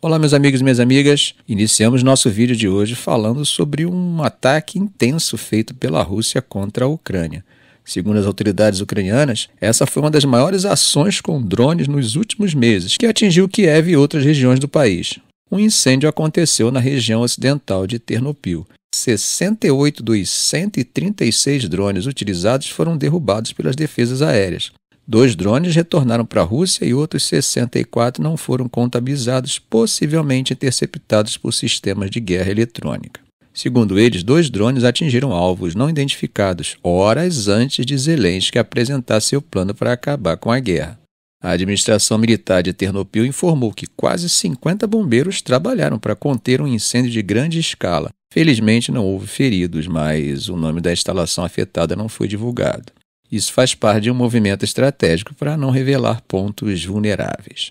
Olá, meus amigos e minhas amigas. Iniciamos nosso vídeo de hoje falando sobre um ataque intenso feito pela Rússia contra a Ucrânia. Segundo as autoridades ucranianas, essa foi uma das maiores ações com drones nos últimos meses, que atingiu Kiev e outras regiões do país. Um incêndio aconteceu na região ocidental de Ternopil. 68 dos 136 drones utilizados foram derrubados pelas defesas aéreas. Dois drones retornaram para a Rússia e outros 64 não foram contabilizados, possivelmente interceptados por sistemas de guerra eletrônica. Segundo eles, dois drones atingiram alvos não identificados horas antes de Zelensky apresentar seu plano para acabar com a guerra. A administração militar de Ternopil informou que quase 50 bombeiros trabalharam para conter um incêndio de grande escala. Felizmente não houve feridos, mas o nome da instalação afetada não foi divulgado. Isso faz parte de um movimento estratégico para não revelar pontos vulneráveis.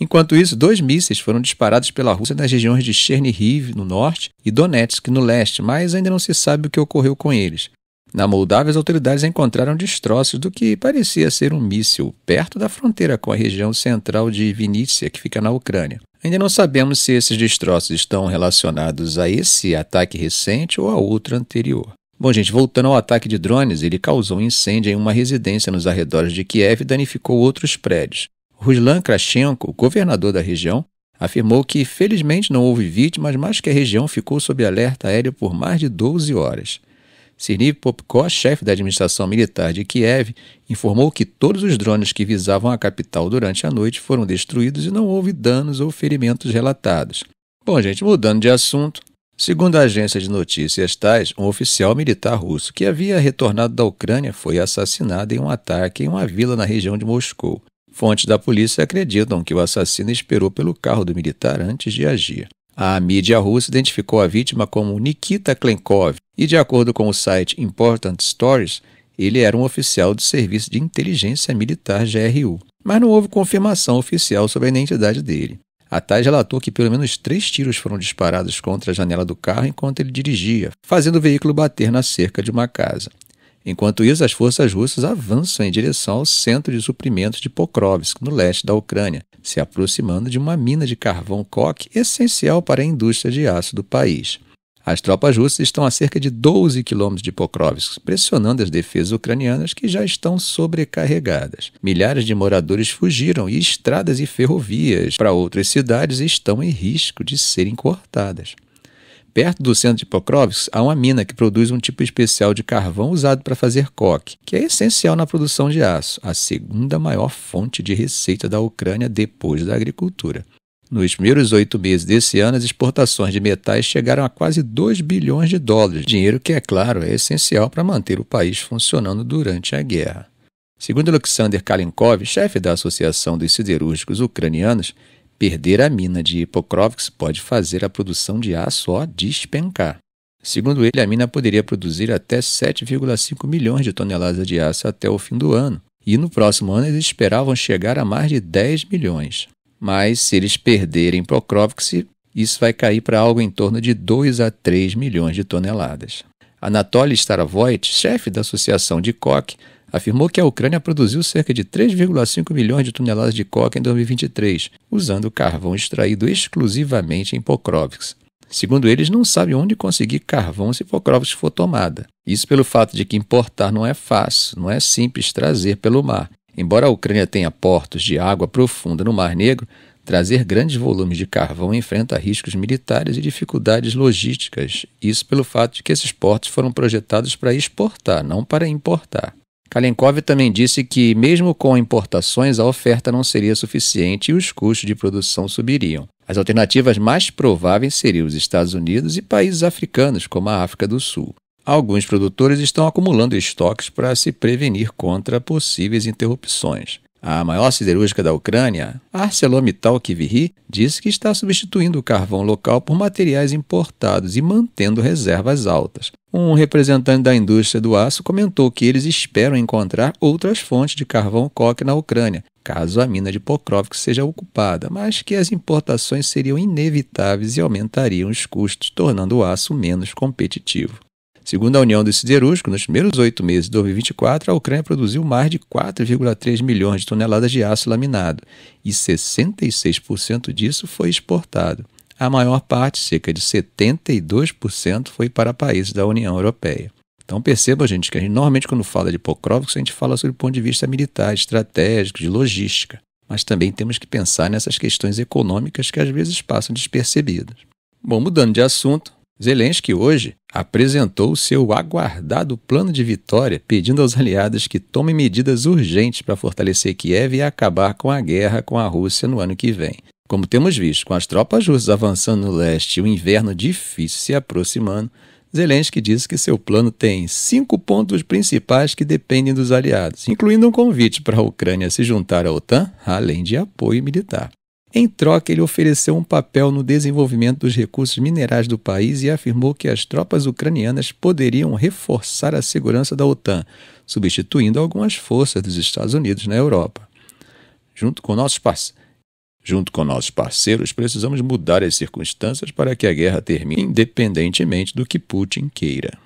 Enquanto isso, dois mísseis foram disparados pela Rússia nas regiões de Chernihiv, no norte, e Donetsk, no leste, mas ainda não se sabe o que ocorreu com eles. Na Moldávia, as autoridades encontraram destroços do que parecia ser um míssil perto da fronteira com a região central de Vinícius, que fica na Ucrânia. Ainda não sabemos se esses destroços estão relacionados a esse ataque recente ou a outro anterior. Bom, gente, voltando ao ataque de drones, ele causou um incêndio em uma residência nos arredores de Kiev e danificou outros prédios. Ruslan Krashenko, governador da região, afirmou que felizmente não houve vítimas, mas que a região ficou sob alerta aéreo por mais de 12 horas. Sirni Popko, chefe da administração militar de Kiev, informou que todos os drones que visavam a capital durante a noite foram destruídos e não houve danos ou ferimentos relatados. Bom, gente, mudando de assunto, Segundo a agência de notícias Tais, um oficial militar russo que havia retornado da Ucrânia foi assassinado em um ataque em uma vila na região de Moscou. Fontes da polícia acreditam que o assassino esperou pelo carro do militar antes de agir. A mídia russa identificou a vítima como Nikita Klenkov e, de acordo com o site Important Stories, ele era um oficial do Serviço de Inteligência Militar GRU, mas não houve confirmação oficial sobre a identidade dele. A Thais relatou que pelo menos três tiros foram disparados contra a janela do carro enquanto ele dirigia, fazendo o veículo bater na cerca de uma casa. Enquanto isso, as forças russas avançam em direção ao centro de suprimentos de Pokrovsk, no leste da Ucrânia, se aproximando de uma mina de carvão coque essencial para a indústria de aço do país. As tropas russas estão a cerca de 12 quilômetros de Pokrovsk, pressionando as defesas ucranianas que já estão sobrecarregadas. Milhares de moradores fugiram e estradas e ferrovias para outras cidades estão em risco de serem cortadas. Perto do centro de Pokrovsk há uma mina que produz um tipo especial de carvão usado para fazer coque, que é essencial na produção de aço, a segunda maior fonte de receita da Ucrânia depois da agricultura. Nos primeiros oito meses desse ano, as exportações de metais chegaram a quase 2 bilhões de dólares, dinheiro que, é claro, é essencial para manter o país funcionando durante a guerra. Segundo Alexander Kalinkov, chefe da Associação dos Siderúrgicos Ucranianos, perder a mina de Pokrovsk pode fazer a produção de aço despencar. Segundo ele, a mina poderia produzir até 7,5 milhões de toneladas de aço até o fim do ano, e no próximo ano eles esperavam chegar a mais de 10 milhões mas se eles perderem Pokrovsk, isso vai cair para algo em torno de 2 a 3 milhões de toneladas. Anatoly Staravoit, chefe da Associação de Coque, afirmou que a Ucrânia produziu cerca de 3,5 milhões de toneladas de coca em 2023, usando carvão extraído exclusivamente em Pokrovsk. Segundo eles, não sabem onde conseguir carvão se Pokrovsk for tomada. Isso pelo fato de que importar não é fácil, não é simples trazer pelo mar. Embora a Ucrânia tenha portos de água profunda no Mar Negro, trazer grandes volumes de carvão enfrenta riscos militares e dificuldades logísticas, isso pelo fato de que esses portos foram projetados para exportar, não para importar. Kalenkov também disse que, mesmo com importações, a oferta não seria suficiente e os custos de produção subiriam. As alternativas mais prováveis seriam os Estados Unidos e países africanos, como a África do Sul. Alguns produtores estão acumulando estoques para se prevenir contra possíveis interrupções. A maior siderúrgica da Ucrânia, ArcelorMittal Kiviri, disse que está substituindo o carvão local por materiais importados e mantendo reservas altas. Um representante da indústria do aço comentou que eles esperam encontrar outras fontes de carvão coque na Ucrânia, caso a mina de Pokrovsk seja ocupada, mas que as importações seriam inevitáveis e aumentariam os custos, tornando o aço menos competitivo. Segundo a União dos Siderúrgico, nos primeiros oito meses de 2024, a Ucrânia produziu mais de 4,3 milhões de toneladas de aço laminado e 66% disso foi exportado. A maior parte, cerca de 72%, foi para países da União Europeia. Então perceba, gente, que a gente, normalmente quando fala de Pokrovsk, a gente fala sobre o ponto de vista militar, estratégico, de logística. Mas também temos que pensar nessas questões econômicas que às vezes passam despercebidas. Bom, mudando de assunto, Zelensky hoje apresentou seu aguardado plano de vitória, pedindo aos aliados que tomem medidas urgentes para fortalecer Kiev e acabar com a guerra com a Rússia no ano que vem. Como temos visto, com as tropas russas avançando no leste e o inverno difícil se aproximando, Zelensky disse que seu plano tem cinco pontos principais que dependem dos aliados, incluindo um convite para a Ucrânia se juntar à OTAN, além de apoio militar. Em troca, ele ofereceu um papel no desenvolvimento dos recursos minerais do país e afirmou que as tropas ucranianas poderiam reforçar a segurança da OTAN, substituindo algumas forças dos Estados Unidos na Europa. Junto com nossos parceiros. Junto com nossos parceiros, precisamos mudar as circunstâncias para que a guerra termine independentemente do que Putin queira.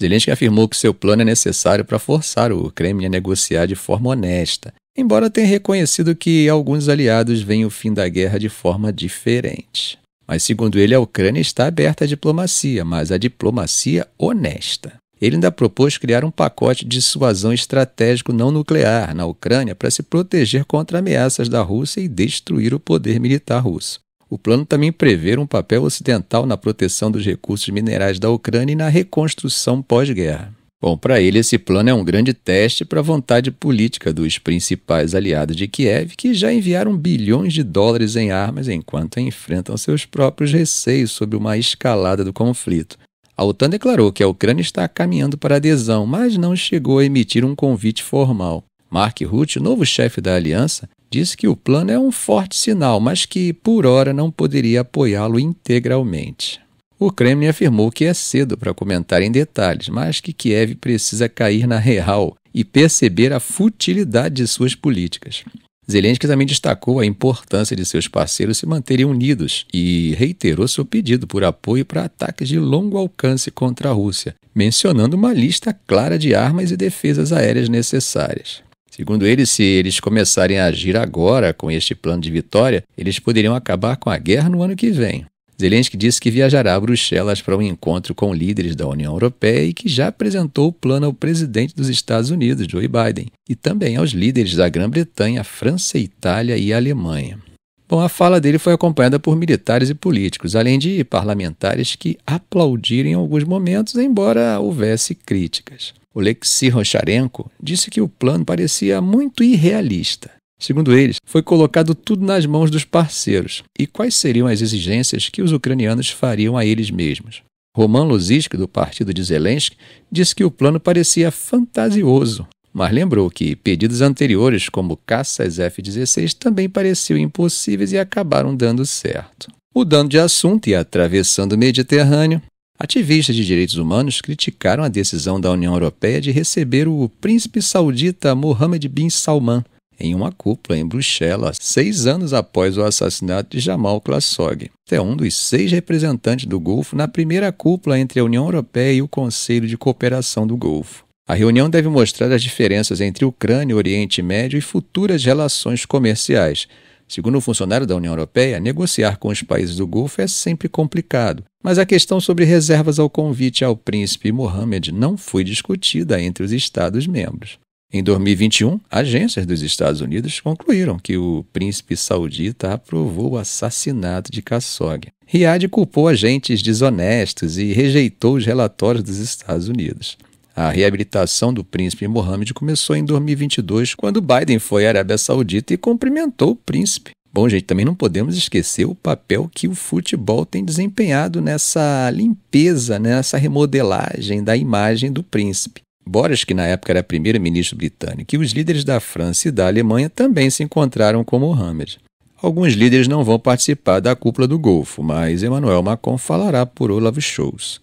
Zelensky afirmou que seu plano é necessário para forçar o Kremlin a negociar de forma honesta embora tenha reconhecido que alguns aliados veem o fim da guerra de forma diferente. Mas, segundo ele, a Ucrânia está aberta à diplomacia, mas à diplomacia honesta. Ele ainda propôs criar um pacote de dissuasão estratégico não nuclear na Ucrânia para se proteger contra ameaças da Rússia e destruir o poder militar russo. O plano também prevê um papel ocidental na proteção dos recursos minerais da Ucrânia e na reconstrução pós-guerra. Bom, para ele, esse plano é um grande teste para a vontade política dos principais aliados de Kiev, que já enviaram bilhões de dólares em armas enquanto enfrentam seus próprios receios sobre uma escalada do conflito. A OTAN declarou que a Ucrânia está caminhando para adesão, mas não chegou a emitir um convite formal. Mark Rutte, novo chefe da aliança, disse que o plano é um forte sinal, mas que, por hora, não poderia apoiá-lo integralmente. O Kremlin afirmou que é cedo para comentar em detalhes, mas que Kiev precisa cair na real e perceber a futilidade de suas políticas. Zelensky também destacou a importância de seus parceiros se manterem unidos e reiterou seu pedido por apoio para ataques de longo alcance contra a Rússia, mencionando uma lista clara de armas e defesas aéreas necessárias. Segundo ele, se eles começarem a agir agora com este plano de vitória, eles poderiam acabar com a guerra no ano que vem. Zelensky disse que viajará a Bruxelas para um encontro com líderes da União Europeia e que já apresentou o plano ao presidente dos Estados Unidos, Joe Biden, e também aos líderes da Grã-Bretanha, França, Itália e Alemanha. Bom, a fala dele foi acompanhada por militares e políticos, além de parlamentares que aplaudiram em alguns momentos, embora houvesse críticas. Oleksiy Rocharenko disse que o plano parecia muito irrealista Segundo eles, foi colocado tudo nas mãos dos parceiros. E quais seriam as exigências que os ucranianos fariam a eles mesmos? Roman Luzisk, do partido de Zelensky, disse que o plano parecia fantasioso, mas lembrou que pedidos anteriores, como caças F-16, também pareciam impossíveis e acabaram dando certo. Mudando de assunto e atravessando o Mediterrâneo, ativistas de direitos humanos criticaram a decisão da União Europeia de receber o príncipe saudita Mohammed bin Salman em uma cúpula em Bruxelas, seis anos após o assassinato de Jamal Khashoggi. É um dos seis representantes do Golfo na primeira cúpula entre a União Europeia e o Conselho de Cooperação do Golfo. A reunião deve mostrar as diferenças entre Ucrânia, Oriente Médio e futuras relações comerciais. Segundo um funcionário da União Europeia, negociar com os países do Golfo é sempre complicado, mas a questão sobre reservas ao convite ao príncipe Mohammed não foi discutida entre os Estados-membros. Em 2021, agências dos Estados Unidos concluíram que o príncipe saudita aprovou o assassinato de Khashoggi. Riad culpou agentes desonestos e rejeitou os relatórios dos Estados Unidos. A reabilitação do príncipe Mohammed começou em 2022, quando Biden foi à Arábia Saudita e cumprimentou o príncipe. Bom, gente, também não podemos esquecer o papel que o futebol tem desempenhado nessa limpeza, nessa remodelagem da imagem do príncipe. Boris, que na época era primeiro-ministro britânico, e os líderes da França e da Alemanha também se encontraram com Mohamed. Alguns líderes não vão participar da cúpula do Golfo, mas Emmanuel Macron falará por Olaf Scholz.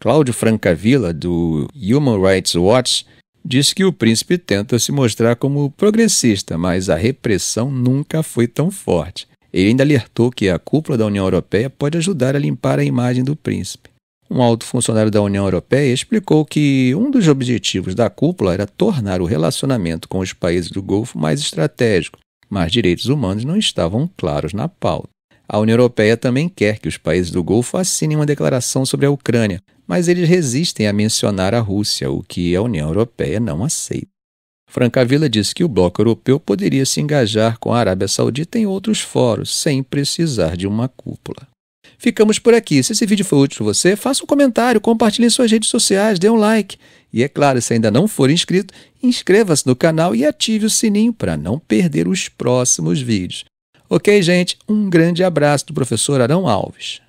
Cláudio Francavilla, do Human Rights Watch, disse que o príncipe tenta se mostrar como progressista, mas a repressão nunca foi tão forte. Ele ainda alertou que a cúpula da União Europeia pode ajudar a limpar a imagem do príncipe. Um alto funcionário da União Europeia explicou que um dos objetivos da cúpula era tornar o relacionamento com os países do Golfo mais estratégico, mas direitos humanos não estavam claros na pauta. A União Europeia também quer que os países do Golfo assinem uma declaração sobre a Ucrânia, mas eles resistem a mencionar a Rússia, o que a União Europeia não aceita. Francavilla disse que o bloco europeu poderia se engajar com a Arábia Saudita em outros fóruns, sem precisar de uma cúpula. Ficamos por aqui. Se esse vídeo foi útil para você, faça um comentário, compartilhe em suas redes sociais, dê um like. E é claro, se ainda não for inscrito, inscreva-se no canal e ative o sininho para não perder os próximos vídeos. Ok, gente? Um grande abraço do professor Arão Alves.